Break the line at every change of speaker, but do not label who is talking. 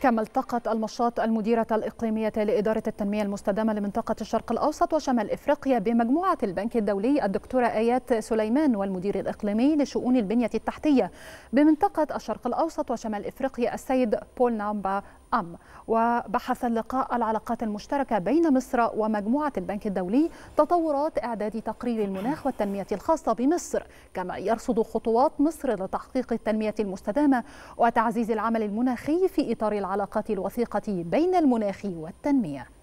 كما التقت النشاط المديرة الإقليمية لإدارة التنمية المستدامة لمنطقة الشرق الأوسط وشمال إفريقيا بمجموعة البنك الدولي الدكتورة آيات سليمان والمدير الإقليمي لشؤون البنية التحتية بمنطقة الشرق الأوسط وشمال إفريقيا السيد بول نامبا أم وبحث اللقاء العلاقات المشتركة بين مصر ومجموعة البنك الدولي تطورات إعداد تقرير المناخ والتنمية الخاصة بمصر كما يرصد خطوات مصر لتحقيق التنمية المستدامة وتعزيز العمل المناخي في إطار العلاقات الوثيقة بين المناخ والتنمية